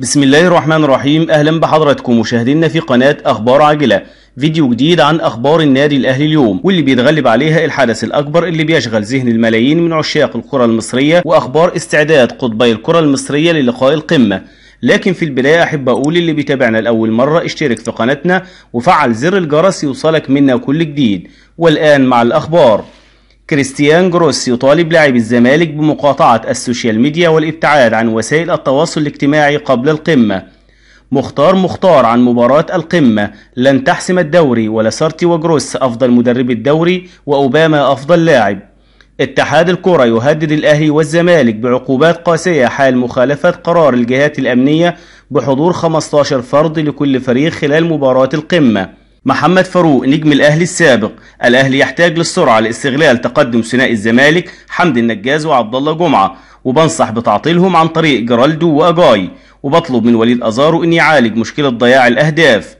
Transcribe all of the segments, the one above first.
بسم الله الرحمن الرحيم أهلا بحضراتكم مشاهدينا في قناة أخبار عاجلة فيديو جديد عن أخبار النادي الأهلي اليوم واللي بيتغلب عليها الحدث الأكبر اللي بيشغل ذهن الملايين من عشاق الكرة المصرية وأخبار استعداد قطبي الكرة المصرية للقاء القمة لكن في البداية أحب أقول اللي بيتابعنا لأول مرة اشترك في قناتنا وفعل زر الجرس يوصلك منا كل جديد والآن مع الأخبار كريستيان جروس يطالب لاعبي الزمالك بمقاطعة السوشيال ميديا والابتعاد عن وسائل التواصل الاجتماعي قبل القمة مختار مختار عن مباراة القمة لن تحسم الدوري ولسارتي وجروس أفضل مدرب الدوري وأوباما أفضل لاعب اتحاد الكرة يهدد الأهلي والزمالك بعقوبات قاسية حال مخالفة قرار الجهات الأمنية بحضور 15 فرد لكل فريق خلال مباراة القمة محمد فاروق نجم الأهلي السابق الأهلي يحتاج للسرعة لاستغلال تقدم ثنائي الزمالك حمدي النجاز وعبد الله جمعة وبنصح بتعطيلهم عن طريق جرالدو وأجاي وبطلب من وليد أزارو أن يعالج مشكلة ضياع الأهداف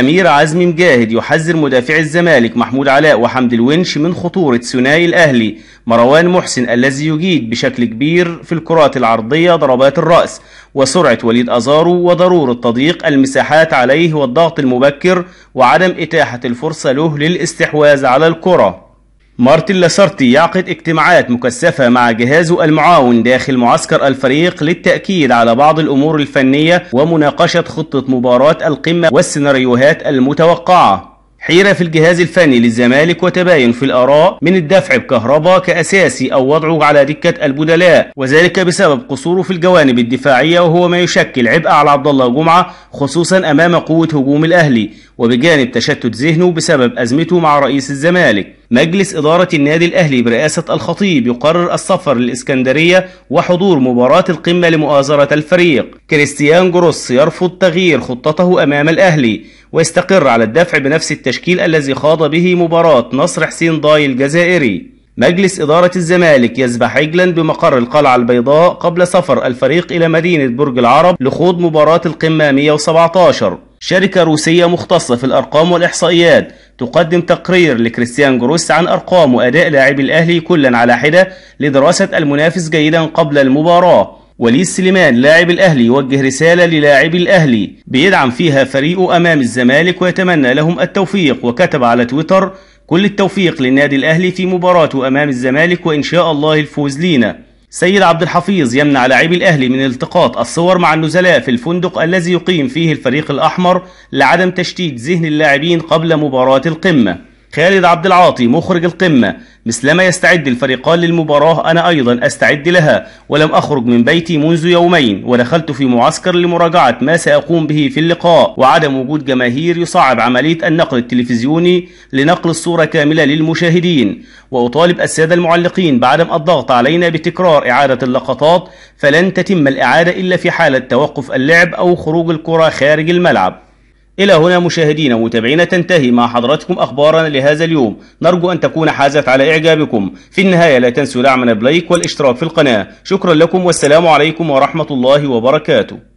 أمير عزمي مجاهد يحذر مدافعي الزمالك محمود علاء وحمد الونش من خطورة ثنائي الأهلي مروان محسن الذي يجيد بشكل كبير في الكرات العرضية ضربات الرأس وسرعة وليد أزارو وضرورة تضييق المساحات عليه والضغط المبكر وعدم إتاحة الفرصة له للاستحواذ على الكرة مارتن لاسارتي يعقد اجتماعات مكثفة مع جهازه المعاون داخل معسكر الفريق للتأكيد على بعض الأمور الفنية ومناقشة خطة مباراة القمة والسيناريوهات المتوقعة حيرة في الجهاز الفني للزمالك وتباين في الآراء من الدفع بكهرباء كأساسي أو وضعه على دكة البدلاء وذلك بسبب قصوره في الجوانب الدفاعية وهو ما يشكل عبء على عبد الله جمعة خصوصا أمام قوة هجوم الأهلي وبجانب تشتت ذهنه بسبب أزمته مع رئيس الزمالك مجلس إدارة النادي الأهلي برئاسة الخطيب يقرر السفر للإسكندرية وحضور مباراة القمة لمؤازرة الفريق كريستيان جروس يرفض تغيير خطته أمام الأهلي ويستقر على الدفع بنفس التشكيل الذي خاض به مباراة نصر حسين ضاي الجزائري مجلس إدارة الزمالك يسبح عجلا بمقر القلعة البيضاء قبل سفر الفريق إلى مدينة برج العرب لخوض مباراة القمة 117 شركة روسية مختصة في الأرقام والإحصائيات تقدم تقرير لكريستيان جروس عن أرقام وأداء لاعبي الأهلي كلا على حدة لدراسة المنافس جيدا قبل المباراة وليد سليمان لاعب الأهلي يوجه رسالة للاعبي الأهلي بيدعم فيها فريقه أمام الزمالك ويتمنى لهم التوفيق وكتب على تويتر كل التوفيق للنادي الأهلي في مباراته أمام الزمالك وإن شاء الله الفوز لينا سيد عبد الحفيظ يمنع لاعبي الأهلي من التقاط الصور مع النزلاء في الفندق الذي يقيم فيه الفريق الأحمر لعدم تشتيت ذهن اللاعبين قبل مباراة القمة خالد عبد العاطي مخرج القمة مثلما يستعد الفريقان للمباراة أنا أيضا أستعد لها ولم أخرج من بيتي منذ يومين ودخلت في معسكر لمراجعة ما سأقوم به في اللقاء وعدم وجود جماهير يصعب عملية النقل التلفزيوني لنقل الصورة كاملة للمشاهدين وأطالب السادة المعلقين بعدم الضغط علينا بتكرار إعادة اللقطات فلن تتم الإعادة إلا في حالة توقف اللعب أو خروج الكرة خارج الملعب إلى هنا مشاهدينا ومتابعينا تنتهي مع حضراتكم أخبارنا لهذا اليوم نرجو أن تكون حازت على إعجابكم في النهاية لا تنسوا دعمنا بلايك والاشتراك في القناة شكرا لكم والسلام عليكم ورحمة الله وبركاته